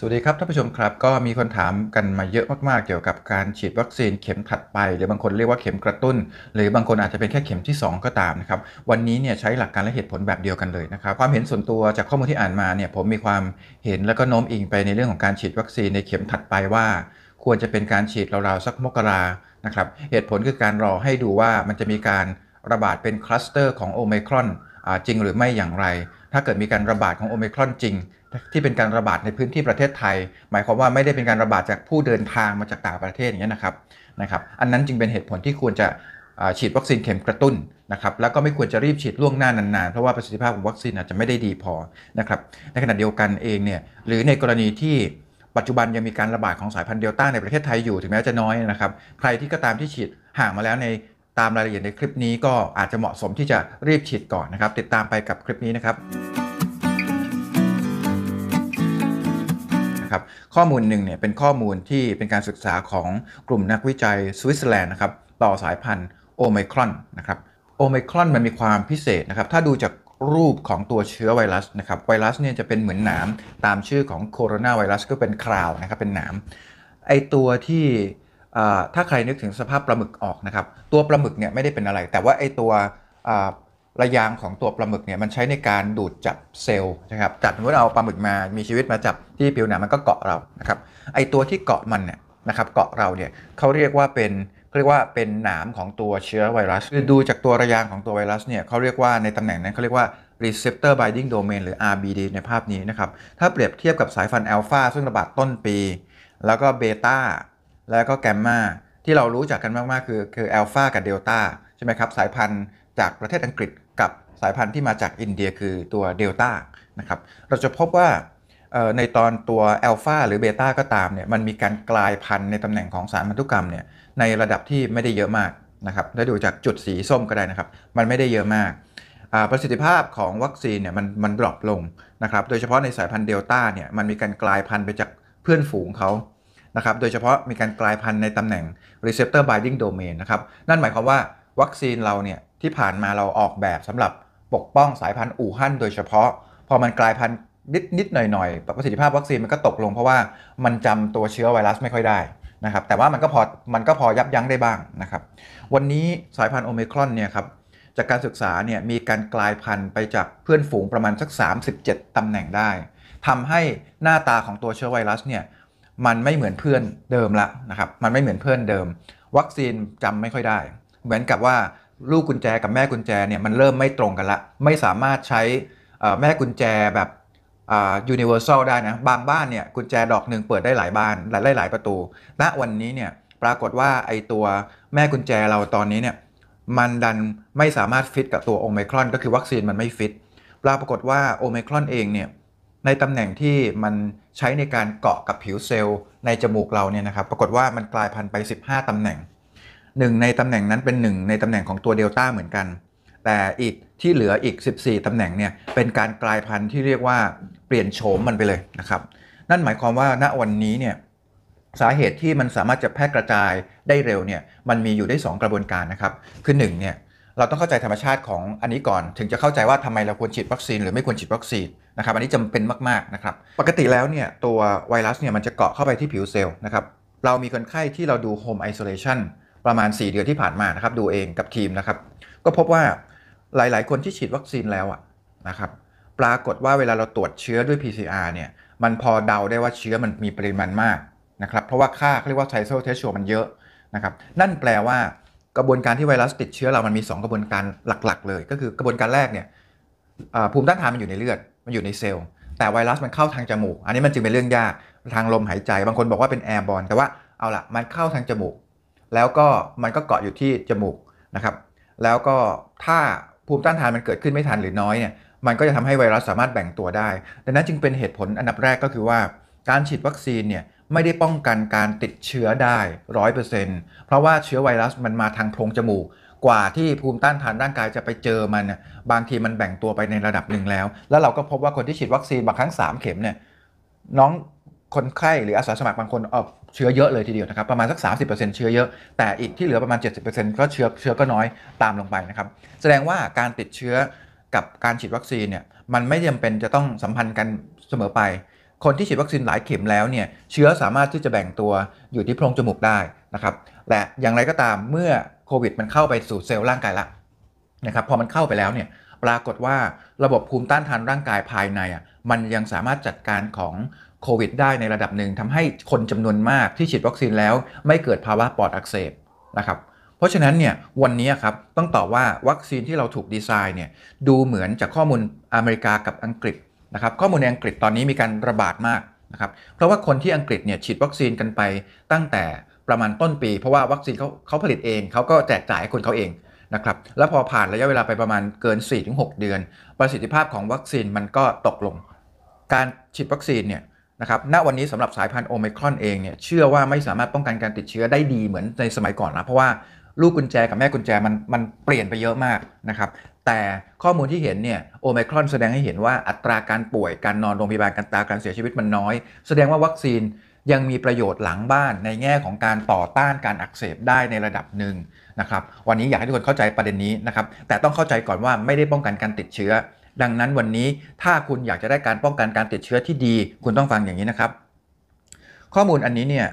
สวัสดีครับท่านผู้ชมครับก็มีคนถามกันมาเยอะมากๆเกี่ยวกับการฉีดวัคซีนเข็มถัดไป หรือบางคนเรียกว่าเข็มกระตุ้น หรือบางคนอาจจะเป็นแค่เข็มที่ 2 ก็ตามนะครับวันนี้เนี่ยใช้หลักการและเหตุผลแบบเดียวกันเลยนะครับความเห็นส่วนตัวจากข้อมูลที่อ่านมาเนี่ยผมมีความเห็นแล้วก็โน้มอิงไปในเรื่องของการฉีดวัคซีนในเข็มถัดไปว่า ควรจะเป็นการฉีดราวๆสักมกรานะครับเหตุผลคือการรอให้ดูว่ามันจะมีการระบาดเป็นคลัสเตอร์ของโอไมครอนจริงหรือไม่อย่างไรถ้าเกิดมีการระบาดของโอมิครอนจริงที่เป็นการระบาดในพื้นที่ประเทศไทย หมายความว่าไม่ได้เป็นการระบาดจากผู้เดินทางมาจากต่างประเทศอย่างนี้นะครับนะครับ อันนั้นจึงเป็นเหตุผลที่ควรจะฉีดวัคซีนเข็มกระตุ้นนะครับแล้วก็ไม่ควรจะรีบฉีดล่วงหน้านาน ๆ เพราะว่าประสิทธิภาพของวัคซีนอาจจะไม่ได้ดีพอนะครับในขณะเดียวกันเองเนี่ยหรือในกรณีที่ปัจจุบันยังมีการระบาดของสายพันธุ์เดลต้าในประเทศไทยอยู่ถึงแม้จะน้อยนะครับใครที่ก็ตามที่ฉีดห่างมาแล้วในตามรายละเอียดในคลิปนี้ก็อาจจะเหมาะสมที่จะรีบฉีดก่อนนะครับ ติดตามไปกับคลิปนี้นะครับนะครับข้อมูลหนึ่งเนี่ยเป็นข้อมูลที่เป็นการศึกษาของกลุ่มนักวิจัยสวิตเซอร์แลนด์นะครับต่อสายพันธุ์โอมครอนนะครับโอมครอนมันมีความพิเศษนะครับ ถ้าดูจากรูปของตัวเชื้อไวรัสนะครับ ไวรัสเนี่ยจะเป็นเหมือนหนามตามชื่อของโคโรนาไวรัสก็เป็นคราวนะครับเป็นหนามไอตัวที่ถ้าใครนึกถึงสภาพปลาหมึกออกนะครับตัวปลาหมึกเนี่ยไม่ได้เป็นอะไร แต่ว่าไอ้ตัวระยางของตัวปลาหมึกเนี่ยมันใช้ในการดูดจับเซลล์นะครับจับสมืติเอาปลาหมึกมามีชีวิตมาจับที่ผิวหนังมันก็เกาะเรานะครับไอตัวที่เกาะมันเนี่ยนะครับเกาะเราเนี่ยเขาเรียกว่าเป็นเรียกว่าเป็นหนามของตัวเชื้อไวรัสคือดูจากตัวระยางของตัวไวรัสเนี่ยเขาเรียกว่าในตำแหน่งนั้นเขาเรียกว่า receptor binding domain หรือ RBD ในภาพนี้นะครับถ้าเปรียบเทียบกับสายพันธุ์อัลฟาซึ่งระบาดต้นปีแล้วก็เบต้าแล้วก็แกมมาที่เรารู้จักกันมากๆ คือคือเอลฟากับเดลต้าใช่ไหมครับสายพันธุ์จากประเทศอังกฤษกับสายพันธุ์ที่มาจากอินเดียคือตัวเดลต้านะครับเราจะพบว่าในตอนตัวอัลฟาหรือเบต้าก็ตามเนี่ยมันมีการกลายพันธุ์ในตำแหน่งของสารพันธุกรรมเนี่ยในระดับที่ไม่ได้เยอะมากนะครับถ้าดูจากจุดสีส้มก็ได้นะครับ มันไม่ได้เยอะมาก ประสิทธิภาพของวัคซีนเนี่ยมันมันดรอปลงนะครับ โดยเฉพาะในสายพันธุ์เดลต้าเนี่ยมันมีการกลายพันธุ์ไปจากเพื่อนฝูงเขานะครับ โดยเฉพาะมีการกลายพันธุ์ในตำแหน่ง receptor binding domain นะครับ นั่นหมายความว่าวัคซีนเราเนี่ยที่ผ่านมาเราออกแบบสำหรับปกป้องสายพันธุ์อู่ฮั่นโดยเฉพาะ พอมันกลายพันธุ์นิดนิดหน่อยหน่อยประสิทธิภาพวัคซีนมันก็ตกลงเพราะว่ามันจำตัวเชื้อไวรัสไม่ค่อยได้นะครับ แต่ว่ามันก็พอ มันก็พอยับยั้งได้บ้างนะครับ วันนี้สายพันธุ์โอเมกรอนเนี่ยครับจากการศึกษาเนี่ยมีการกลายพันธุ์ไปจากเพื่อนฝูงประมาณสัก 37ตำแหน่งได้ ทำให้หน้าตาของตัวเชื้อไวรัสเนี่ยมันไม่เหมือนเพื่อนเดิมละนะครับ มันไม่เหมือนเพื่อนเดิม วัคซีนจำไม่ค่อยได้ เหมือนกับว่าลูกกุญแจกับแม่กุญแจเนี่ยมันเริ่มไม่ตรงกันละ ไม่สามารถใช้แม่กุญแจแบบยูนิเวอร์แซลได้นะ บางบ้านเนี่ยกุญแจดอกหนึ่งเปิดได้หลายบ้านหลายหลายประตู ณวันนี้เนี่ยปรากฏว่าไอตัวแม่กุญแจเราตอนนี้เนี่ยมันดันไม่สามารถฟิตกับตัวโอมครอนก็คือวัคซีนมันไม่ฟิต ปรากฏว่าโอมครอนเองเนี่ยในตำแหน่งที่มันใช้ในการเกาะกับผิวเซลล์ในจมูกเราเนี่ยนะครับ ปรากฏว่ามันกลายพันธุ์ไป 15 ตำแหน่งหนึ่งในตำแหน่งนั้นเป็นหนึ่งในตำแหน่งของตัวเดลต้าเหมือนกัน แต่อีกที่เหลืออีก 14 ตำแหน่งเนี่ยเป็นการกลายพันธุ์ที่เรียกว่าเปลี่ยนโฉมมันไปเลยนะครับ นั่นหมายความว่าณวันนี้เนี่ยสาเหตุที่มันสามารถจะแพร่กระจายได้เร็วเนี่ยมันมีอยู่ได้ 2 กระบวนการนะครับ คือ1เนี่ยเราต้องเข้าใจธรรมชาติของอันนี้ก่อน ถึงจะเข้าใจว่าทำไมเราควรฉีดวัคซีนหรือไม่ควรฉีดวัคซีนนะครับอันนี้จำเป็นมาก ๆ นะครับ ปกติแล้วเนี่ยตัวไวรัสเนี่ยมันจะเกาะเข้าไปที่ผิวเซลล์นะครับเรามีคนไข้ที่เราดูโฮมไอโซเลชันประมาณ 4 เดือนที่ผ่านมานะครับดูเองกับทีม นะครับ ก็พบว่าหลาย ๆ คนที่ฉีดวัคซีนแล้วอะนะครับปรากฏว่าเวลาเราตรวจเชื้อด้วย PCR เนี่ยมันพอเดาได้ว่าเชื้อมันมีปริมาณมากนะครับเพราะว่าค่าเรียกว่าไทโซเทสัวมันเยอะนะครับนั่นแปลว่ากระบวนการที่ไวรัสติดเชื้อเรามันมี 2 กระบวนการหลักๆ เลย ก็คือกระบวนการแรกเนี่ยภูมิต้านทานมันอยู่ในเลือดมันอยู่ในเซลล์ แต่ไวรัสมันเข้าทางจมูก อันนี้มันจึงเป็นเรื่องยากทางลมหายใจ บางคนบอกว่าเป็นแอร์บอลแต่ว่า เอาละมันเข้าทางจมูก แล้วก็มันก็เกาะอยู่ที่จมูกนะครับ แล้วก็ถ้าภูมิต้านทานมันเกิดขึ้นไม่ทันหรือน้อยเนี่ย มันก็จะทำให้ไวรัสสามารถแบ่งตัวได้ ดังนั้นจึงเป็นเหตุผลอันดับแรกก็คือว่า การฉีดวัคซีนเนี่ยไม่ได้ป้องกันการติดเชื้อได้ร้อยเปอร์เซ็นต์เพราะว่าเชื้อไวรัสมันมาทางโพรงจมูกกว่าที่ภูมิต้านทานร่างกายจะไปเจอมันบางทีมันแบ่งตัวไปในระดับหนึ่งแล้ว แล้วเราก็พบว่าคนที่ฉีดวัคซีนบางครั้ง3 เข็มเนี่ย น้องคนไข้หรืออาสาสมัครบางคนเออเชื้อเยอะเลยทีเดียวนะครับ ประมาณสัก30%เชื้อเยอะ แต่อีกที่เหลือประมาณ 70%ก็เชื้อเชื้อก็น้อยตามลงไปนะครับ แสดงว่าการติดเชื้อกับการฉีดวัคซีนเนี่ย มันไม่จำเป็นจะต้องสัมพันธ์กันเสมอไป คนที่ฉีดวัคซีนหลายเข็มแล้วเนี่ย เชื้อสามารถที่จะแบ่งตัวอยู่ที่โพรงจมูกได้นะครับและอย่างไรก็ตามเมื่อโควิดมันเข้าไปสู่เซลล์ร่างกายละนะครับพอมันเข้าไปแล้วเนี่ยปรากฏว่าระบบภูมิต้านทานร่างกายภายในอ่ะมันยังสามารถจัดการของโควิดได้ในระดับหนึ่งทำให้คนจำนวนมากที่ฉีดวัคซีนแล้วไม่เกิดภาวะปอดอักเสบนะครับเพราะฉะนั้นเนี่ยวันนี้ครับต้องตอบว่าวัคซีนที่เราถูกดีไซน์เนี่ยดูเหมือนจากข้อมูลอเมริกากับอังกฤษนะครับ ข้อมูลในอังกฤษตอนนี้มีการระบาดมากนะครับ เพราะว่าคนที่อังกฤษเนี่ย ฉีดวัคซีนกันไปตั้งแต่ประมาณต้นปีเพราะว่าวัคซีนเขาเขาผลิตเอง เขาก็แจกจ่ายให้คนเขาเองนะครับแล้วพอผ่านระยะเวลาไปประมาณเกิน4-6 เดือน ประสิทธิภาพของวัคซีนมันก็ตกลงการฉีดวัคซีนเนี่ยนะครับณวันนี้สำหรับสายพันธุ์โอมครอนเองเนี่ยเชื่อว่าไม่สามารถป้องกันการติดเชื้อได้ดีเหมือนในสมัยก่อนนะเพราะว่าลูกกุญแจกับแม่กุญแจมันมันเปลี่ยนไปเยอะมากนะครับแต่ข้อมูลที่เห็นเนี่ยโอมครอนแสดงให้เห็นว่าอัตราการป่วยการนอนโรงพยาบาลการตายการเสียชีวิตมันน้อย แสดงว่าวัคซีนยังมีประโยชน์หลังบ้านในแง่ของการต่อต้านการอักเสบได้ในระดับหนึ่งนะครับวันนี้อยากให้ทุกคนเข้าใจประเด็นนี้นะครับแต่ต้องเข้าใจก่อนว่าไม่ได้ป้องกันการติดเชื้อ ดังนั้นวันนี้ถ้าคุณอยากจะได้การป้องกันการติดเชื้อที่ดีคุณต้องฟังอย่างนี้นะครับ ข้อมูลอันนี้เนี่ย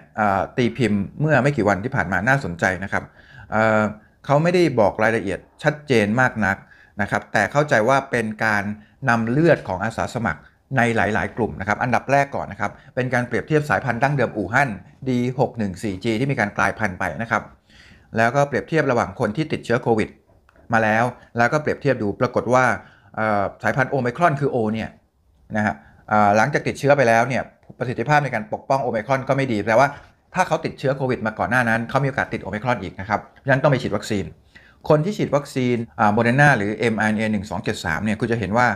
ตีพิมพ์เมื่อไม่กี่วันที่ผ่านมาน่าสนใจนะครับเเขาไม่ได้บอกรายละเอียดชัดเจนมากนักนะครับแต่เข้าใจว่าเป็นการนำเลือดของอาสาสมัครในหลายๆกลุ่มนะครับ อันดับแรกก่อนนะครับ เป็นการเปรียบเทียบสายพันธุ์ดั้งเดิมอู่ฮั่น D614G ที่มีการกลายพันธุ์ไปนะครับ แล้วก็เปรียบเทียบระหว่างคนที่ติดเชื้อโควิด มาแล้ว แล้วก็เปรียบเทียบดู ปรากฏว่าสายพันธุ์โอมครอนคือโอเนี่ยนะฮะหลังจากติดเชื้อไปแล้วเนี่ย ประสิทธิภาพในการปกป้องโอมครอนก็ไม่ดีแปลว่าถ้าเขาติดเชื้อโควิดมาก่อนหน้านั้น เขามีโอกาสติดโอมครอนอีกนะครับดังนั้นต้องไปฉีดวัคซีน คนที่ฉีดวัคซีนโมเดอร์นาหรือ mRNA 1273เนี่ยคุณจะเห็นว่า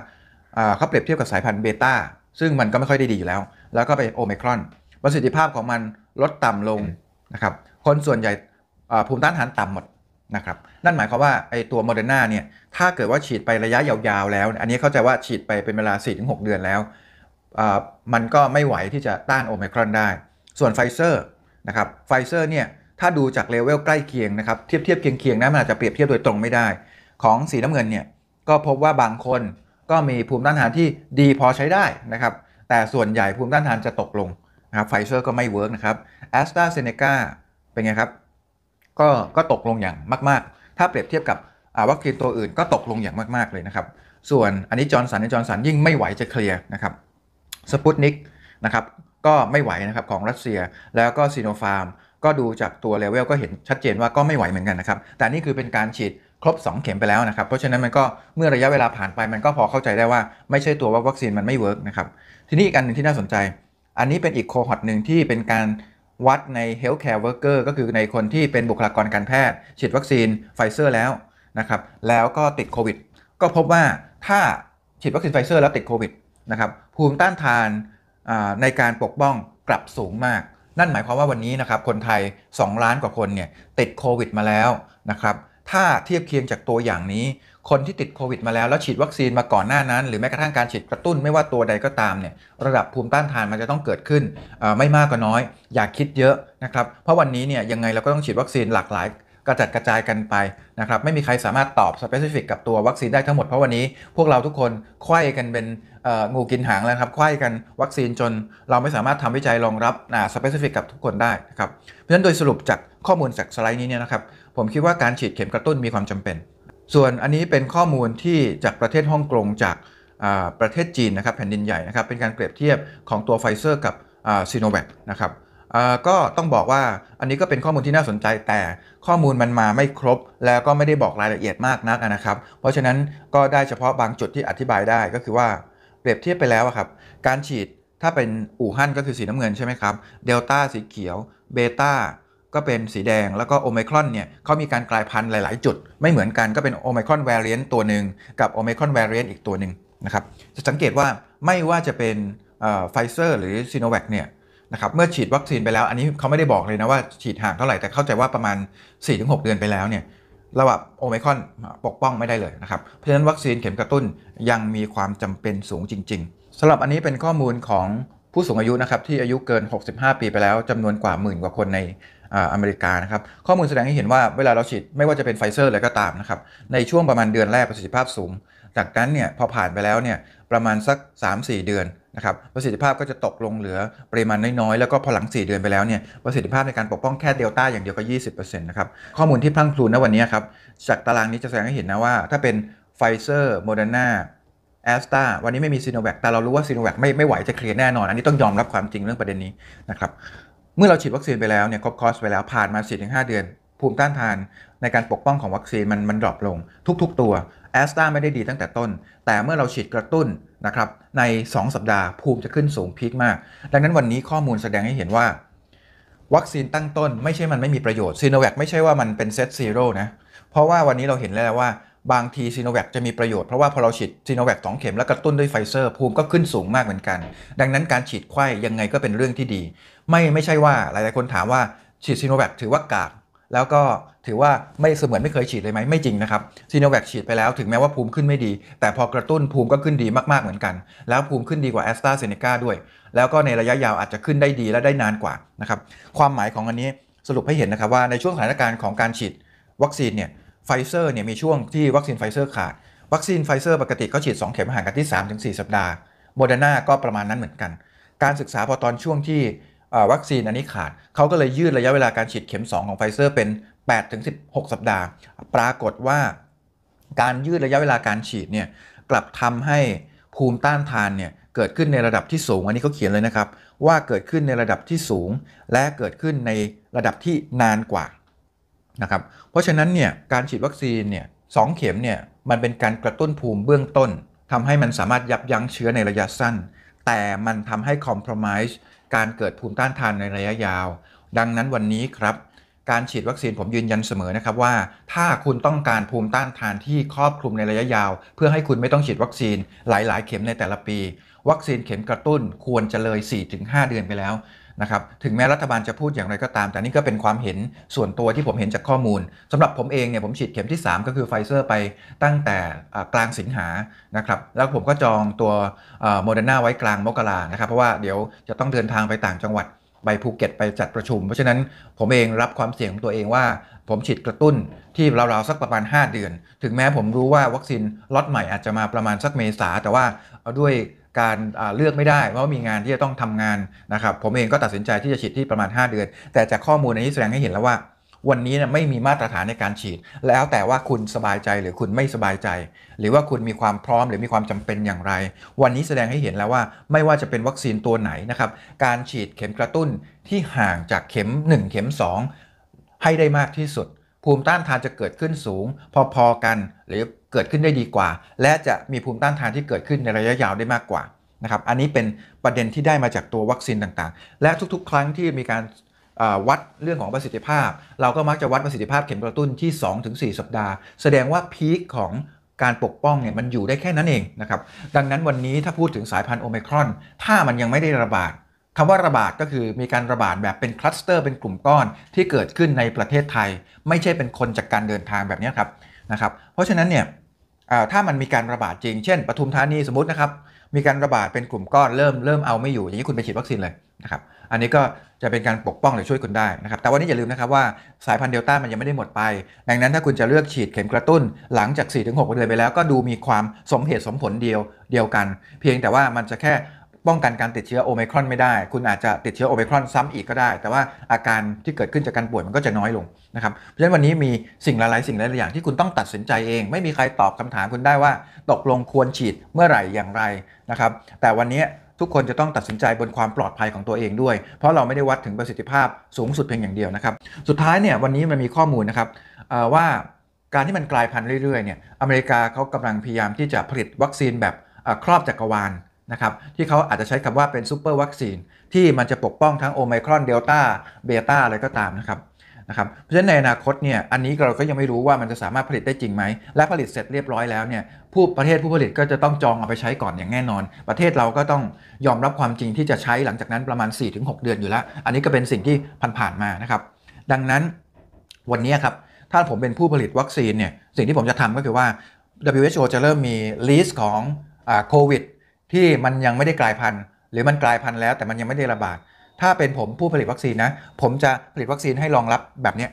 เขาเปรียบเทียบกับสายพันธุ์เบต้าซึ่งมันก็ไม่ค่อยได้ดีอยู่แล้ว แล้วก็ไปโอเมครอนประสิทธิภาพของมันลดต่ำลงนะครับคนส่วนใหญ่ภูมิต้านทานต่ำหมดนะครับนั่นหมายความว่าไอ้ตัวโมเดอร์นาเนี่ยถ้าเกิดว่าฉีดไประยะยาวๆแล้ว อันนี้เข้าใจว่าฉีดไปเป็นเวลา 4-6 เดือนแล้ว มันก็ไม่ไหวที่จะต้านโอเมครอนได้ ส่วนไฟเซอร์นะครับไฟเซอร์เนี่ยถ้าดูจากเลเวลใกล้เคียงนะครับเทียบเทียบเคียงเคียงนะมันอาจจะเปรียบเทียบโดยตรงไม่ได้ ของสีน้ำเงินเนี่ยก็พบว่าบางคนก็มีภูมิต้านทานที่ดีพอใช้ได้นะครับ แต่ส่วนใหญ่ภูมิต้านทานจะตกลงนะครับไฟเซอร์ก็ไม่เวิร์กนะครับแอสตราเซเนกาเป็นไงครับก็ก็ตกลงอย่างมาก ๆ ถ้าเปรียบเทียบกับวัคซีนตัวอื่นก็ตกลงอย่างมาก ๆเลยนะครับ ส่วนอันนี้จอร์นสันจอร์นสันยิ่งไม่ไหวจะเคลียร์นะครับสปุตนิกนะครับก็ไม่ไหวนะครับ ของรัสเซียแล้วก็ซีโนฟาร์มก็ดูจากตัวเลเวลก็เห็นชัดเจนว่าก็ไม่ไหวเหมือนกันนะครับแต่นี่คือเป็นการฉีดครบ 2 เข็มไปแล้วนะครับ เพราะฉะนั้นมันก็เมื่อระยะเวลาผ่านไปมันก็พอเข้าใจได้ว่าไม่ใช่ตัวว่าวัคซีนมันไม่เวิร์กนะครับ ทีนี้อีกอันหนึ่งที่น่าสนใจ อันนี้เป็นอีกโคฮอตหนึ่งที่เป็นการวัดใน healthcare worker ก็คือในคนที่เป็นบุคลากรการแพทย์ฉีดวัคซีนไฟเซอร์แล้วนะครับแล้วก็ติดโควิดก็พบว่าถ้าฉีดวัคซีนไฟเซอร์แล้วติดโควิดนะครับภูมิต้านทานในการปกป้องกลับสูงมาก นั่นหมายความว่าวันนี้นะครับคนไทย2ล้านกว่าคนเนี่ยติดโควิดมาแล้วนะครับถ้าเทียบเคียงจากตัวอย่างนี้ คนที่ติดโควิดมาแล้วแล้วฉีดวัคซีนมาก่อนหน้านั้น หรือแม้กระทั่งการฉีดกระตุ้นไม่ว่าตัวใดก็ตามเนี่ย ระดับภูมิต้านทานมันจะต้องเกิดขึ้น ไม่มากก็น้อย อย่าคิดเยอะนะครับเพราะวันนี้เนี่ยยังไงเราก็ต้องฉีดวัคซีนหลากหลาย กระจัดกระจายกันไปนะครับ ไม่มีใครสามารถตอบสเปซิฟิกกับตัววัคซีนได้ทั้งหมดเพราะวันนี้พวกเราทุกคนควยกันเป็นงูกินหางแล้วครับควยกันวัคซีนจน เราไม่สามารถทำวิจัยรองรับสเปซิฟิกกับทุกคนได้นะครับเพราะฉะนั้นโดยสรุปจากข้อมูลจากสไลด์นี้เนี่ยนะครับผมคิดว่าการฉีดเข็มกระตุ้นมีความจำเป็น ส่วนอันนี้เป็นข้อมูลที่จากประเทศฮ่องกงจากประเทศจีนนะครับแผ่นดินใหญ่นะครับเป็นการเปรียบเทียบของตัวไฟเซอร์กับซีโนแวคนะครับก็ต้องบอกว่าอันนี้ก็เป็นข้อมูลที่น่าสนใจ แต่ข้อมูลมันมาไม่ครบแล้วก็ไม่ได้บอกรายละเอียดมากนักนะครับเพราะฉะนั้นก็ได้เฉพาะบางจุดที่อธิบายได้ก็คือว่าเปรียบเทียบไปแล้วครับการฉีดถ้าเป็นอู่ฮั่นก็คือสีน้ำเงินใช่ไหมครับเดลต้าสีเขียวเบต้าก็เป็นสีแดงแล้วก็โอมครอนเนี่ยเขามีการกลายพันธุ์หลาย ๆ จุดไม่เหมือนกันก็เป็นโอมครอนแวรเรียนตัวหนึ่งกับโอมครอนแวรเรียนอีกตัวหนึ่งนะครับจะสังเกตว่าไม่ว่าจะเป็นไฟเซอร์ หรือซีโนแวคเนี่ยนะครับเมื่อฉีดวัคซีนไปแล้ว อันนี้เขาไม่ได้บอกเลยนะ ว่าฉีดห่างเท่าไหร่ แต่เข้าใจว่าประมาณ 4-6 เดือนไปแล้วเนี่ยระหว่าโอมคอนปกป้องไม่ได้เลยนะครับเพราะฉะนั้นวัคซีนเข็มกระตุ้นยังมีความจำเป็นสูงจริง ๆ สำหรับอันนี้เป็นข้อมูลของผู้สูงอายุนะครับที่อายุเกิน 65 ปีไปแล้ว จำนวนกว่าหมื่นกว่าคนในอเมริกานะครับข้อมูลแสดงให้เห็นว่าเวลาเราฉีดไม่ว่าจะเป็นไฟเซอร์เลยก็ตามนะครับในช่วงประมาณเดือนแรกประสิทธิภาพสูง จากนั้นเนี่ยพอผ่านไปแล้วเนี่ยประมาณสัก 3-4 เดือนนะครับประสิทธิภาพก็จะตกลงเหลือปริมาณน้อยๆ แล้วก็พอหลัง 4 เดือนไปแล้วเนี่ยประสิทธิภาพในการปกป้องแค่เดลต้าอย่างเดียวก็20%นะครับข้อมูลที่พังพลูนณวันนี้ครับจากตารางนี้จะแสดงให้เห็นนะว่า ถ้าเป็นไฟเซอร์โมเดอร์นาแอสตาวันนี้ไม่มีซีโนแวคแต่เรารู้ว่าซีโนแวคไม่ไม่ไหวจะเคลียร์แน่นอนอันนี้ต้องยอมรับความจริงเรื่องประเด็นนี้นะครับเมื่อเราฉีดวัคซีนไปแล้วเนี่ยครบคอสไปแล้ว ผ่านมา 4-5 เดือน ภูมิต้านทานในการปกป้องของวัคซีนมันมันดรอปลงทุกๆตัวแอสตาไม่ได้ดีตั้งแต่ต้น แต่เมื่อเราฉีดกระตุ้นนะครับใน 2 สัปดาห์ภูมิจะขึ้นสูงพีคมาก ดังนั้นวันนี้ข้อมูลแสดงให้เห็นว่า วัคซีนตั้งต้นไม่ใช่มันไม่มีประโยชน์ซีโนแวคไม่ใช่ว่ามันเป็นเซตซีโร่นะเพราะว่าวันนี้เราเห็นแล้วว่าบางทีซีโนแวคจะมีประโยชน์ เพราะว่าพอเราฉีดซีโนแวคสองเข็มแล้วกระตุ้นด้วยไฟเซอร์ภูมิก็ขึ้นสูงมากเหมือนกัน ดังนั้นการฉีดไข้ยังไงก็เป็นเรื่องที่ดี ไม่ไม่ใช่ว่าหลายๆคนถามว่าฉีดซีโนแวคถือว่ากาก แล้วก็ถือว่าไม่เสมือนไม่เคยฉีดเลยไหมไม่จริงนะครับซีโนแวคฉีดไปแล้วถึงแม้ว่าภูมิขึ้นไม่ดี แต่พอกระตุ้นภูมิก็ขึ้นดีมากๆเหมือนกัน แล้วภูมิขึ้นดีกว่าแอสตราเซเนกาด้วยแล้วก็ในระยะยาวอาจจะขึ้นได้ดีและได้นานกว่านะครับความหมายของอันนี้สรุปให้เห็นนะครับว่าในช่วงสถานการณ์ของการฉีดวัคซีนเนี่ยไฟเซอร์เนี่ยมีช่วงที่วัคซีนไฟเซอร์ขาด วัคซีนไฟเซอร์ปกติก็ฉีด 2 เข็มห่างกันที่3-4 สัปดาห์โมเดอร์นาก็ประมาณนั้นเหมือนกัน การศึกษาพอตอนช่วงที่วัคซีนอันนี้ขาด เขาก็เลยยืดระยะเวลาการฉีดเข็ม 2 ของไฟเซอร์เป็น 8-16 สัปดาห์ ปรากฏว่าการยืดระยะเวลาการฉีดเนี่ยกลับทำให้ภูมิต้านทานเนี่ยเกิดขึ้นในระดับที่สูงอันนี้เขาเขียนเลยนะครับว่าเกิดขึ้นในระดับที่สูง และเกิดขึ้นในระดับที่นานกว่านะครับเพราะฉะนั้นเนี่ยการฉีดวัคซีนเนี่ยสเข็มเนี่ยมันเป็นการกระตุ้นภูมิเบื้องต้น ทำให้มันสามารถยับยั้งเชื้อในระยะสั้น แต่มันทำให้คอมเพลมไพร์การเกิดภูมิต้านทานในระยะยาว ดังนั้นวันนี้ครับการฉีดวัคซีนผมยืนยันเสมอนะครับว่า ถ้าคุณต้องการภูมิต้านทานที่ครอบคลุมในระยะยาว เพื่อให้คุณไม่ต้องฉีดวัคซีนหลายๆเข็มในแต่ละปี วัคซีนเข็มกระตุ้นควรจะเลย 4-5 เดือนไปแล้วนะครับถึงแม้รัฐบาลจะพูดอย่างไรก็ตาม แต่นี่ก็เป็นความเห็นส่วนตัวที่ผมเห็นจากข้อมูล สำหรับผมเองเนี่ยผมฉีดเข็มที่ 3 ก็คือไฟเซอร์ไปตั้งแต่กลางสิงหานะครับแล้วผมก็จองตัวโมเดอร์นาไว้กลางมกรานะครับเพราะว่าเดี๋ยวจะต้องเดินทางไปต่างจังหวัดไปภูเก็ตไปจัดประชุม เพราะฉะนั้นผมเองรับความเสี่ยงของตัวเองว่า ผมฉีดกระตุ้นที่ราวๆสักประมาณ 5 เดือน ถึงแม้ผมรู้ว่าวัคซีนล็อตใหม่อาจจะมาประมาณสักเมษาแต่ว่าเอาด้วยการเลือกไม่ได้ เพราะมีงานที่จะต้องทำงานนะครับผมเองก็ตัดสินใจที่จะฉีดที่ประมาณ 5 เดือนแต่จากข้อมูลในนี้แสดงให้เห็นแล้วว่าวันนี้นะไม่มีมาตรฐานในการฉีดแล้วแต่ว่าคุณสบายใจหรือคุณไม่สบายใจหรือว่าคุณมีความพร้อมหรือมีความจำเป็นอย่างไร วันนี้แสดงให้เห็นแล้วว่าไม่ว่าจะเป็นวัคซีนตัวไหนนะครับการฉีดเข็มกระตุ้นที่ห่างจากเข็ม 1 เข็ม 2 ให้ได้มากที่สุดภูมิต้านทานจะเกิดขึ้นสูงพอๆกันหรือเกิดขึ้นได้ดีกว่า และจะมีภูมิต้านทานที่เกิดขึ้นในระยะยาวได้มากกว่านะครับอันนี้เป็นประเด็นที่ได้มาจากตัววัคซีนต่างๆ และทุกๆ ครั้งที่มีการวัดเรื่องของประสิทธิภาพ เราก็มักจะวัดประสิทธิภาพเข็มกระตุ้นที่ 2-4สัปดาห์ แสดงว่าพีคของการปกป้องเนี่ยมันอยู่ได้แค่นั้นเองนะครับดังนั้นวันนี้ถ้าพูดถึงสายพันธุ์โอเมครอน ถ้ามันยังไม่ได้ระบาดคำว่าระบาดก็คือมีการระบาดแบบเป็นคลัสเตอร์เป็นกลุ่มก้อนที่เกิดขึ้นในประเทศไทย ไม่ใช่เป็นคนจากการเดินทางแบบนี้ครับนะครับเพราะฉะนั้นเนี่ยถ้ามันมีการระบาดจริงเช่นปทุมธานีสมมตินะครับ มีการระบาดเป็นกลุ่มก้อนเริ่มเริ่มเอาไม่อยู่อย่างนี้คุณไปฉีดวัคซีนเลยนะครับอันนี้ก็จะเป็นการปกป้องหรือช่วยคุณได้นะครับแต่วันนี้อย่าลืมนะครับว่าสายพันธุ์เดลต้ามันยังไม่ได้หมดไป ดังนั้นถ้าคุณจะเลือกฉีดเข็มกระตุ้นหลังจาก 4-6เดือนไปแล้วก็ดูมีความสมเหตุสมผลเดียวเดียวกัน เพียงแต่ว่ามันจะแค่ป้องกันการติดเชื้อโอเมครอนไม่ได้ คุณอาจจะติดเชื้อโอเมครอนซ้ำอีกก็ได้ แต่ว่าอาการที่เกิดขึ้นจากการป่วยมันก็จะน้อยลงนะครับเพราะฉะนั้นวันนี้มีสิ่งหลายๆสิ่งหลายอย่าง ที่คุณต้องตัดสินใจเอง ไม่มีใครตอบคำถามคุณได้ว่าตกลงควรฉีดเมื่อไหร่อย่างไรนะครับแต่วันนี้ทุกคนจะต้องตัดสินใจบนความปลอดภัยของตัวเองด้วย เพราะเราไม่ได้วัดถึงประสิทธิภาพสูงสุดเพียงอย่างเดียวนะครับ สุดท้ายเนี่ยวันนี้มันมีข้อมูลนะครับว่าการที่มันกลายพันธุ์เรื่อยๆเนี่ยอเมริกาเขากำลังพยายามที่จะผลิตวัคซีนแบบครอบจักรวาลนะครับที่เขาอาจจะใช้คำว่าเป็นซูเปอร์วัคซีนที่มันจะปกป้องทั้งโอไมครอนเดลต้าเบต้าอะไรก็ตามนะครับนะครับเพราะฉะนั้นในอนาคตเนี่ยอันนี้เราก็ยังไม่รู้ว่ามันจะสามารถผลิตได้จริงไหม และผลิตเสร็จเรียบร้อยแล้วเนี่ยผู้ประเทศผู้ผลิตก็จะต้องจองเอาไปใช้ก่อนอย่างแน่นอน ประเทศเราก็ต้องยอมรับความจริงที่จะใช้หลังจากนั้นประมาณ 4-6 เดือนอยู่แล้ว อันนี้ก็เป็นสิ่งที่ผ่านๆมานะครับดังนั้นวันนี้ครับถ้าผมเป็นผู้ผลิตวัคซีนเนี่ยสิ่งที่ผมจะทำก็คือว่า WHO จะเริ่มมีลิสต์ของโควิดที่มันยังไม่ได้กลายพันธุ์ หรือมันกลายพันธุ์แล้วแต่มันยังไม่ได้ระบาด ถ้าเป็นผมผู้ผลิตวัคซีนนะผมจะผลิตวัคซีนให้รองรับแบบนี้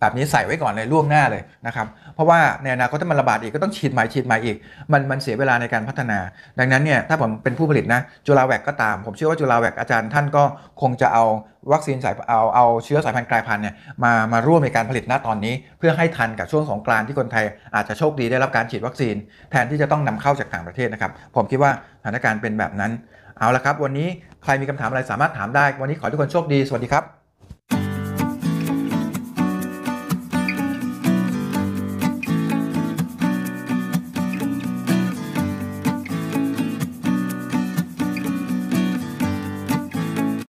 แบบนี้ใส่ไว้ก่อนเลยล่วงหน้าเลยนะครับ เพราะว่าในอนาคตถ้ามันระบาดอีกก็ต้องฉีดใหม่ฉีดใหม่อีกมันมันเสียเวลาในการพัฒนา ดังนั้นเนี่ยถ้าผมเป็นผู้ผลิตนะ จุฬาแวกก็ตามผมเชื่อว่าจุฬาแวกอาจารย์ท่านก็คงจะเอาวัคซีนสายเอาเอาเชื้อสายพันธุ์กลายพันธุ์เนี่ยมามาร่วมในการผลิตณตอนนี้เพื่อให้ทันกับช่วงสงกรานที่คนไทย อาจจะโชคดีได้รับการฉีดวัคซีน แทนที่จะต้องนำเข้าจากต่างประเทศนะครับ ผมคิดว่าสถานการณ์เป็นแบบนั้น เอาละครับ วันนี้ใครมีคำถามอะไรสามารถถามได้วันนี้ขอทุกคนโชคดีสวัสดีครับ